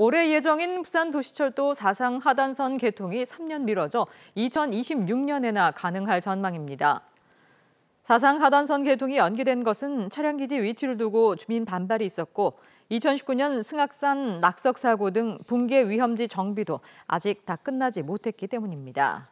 올해 예정인 부산 도시철도 사상 하단선 개통이 3년 미뤄져 2026년에나 가능할 전망입니다. 사상 하단선 개통이 연기된 것은 차량기지 위치를 두고 주민 반발이 있었고 2019년 승악산 낙석사고 등 붕괴 위험지 정비도 아직 다 끝나지 못했기 때문입니다.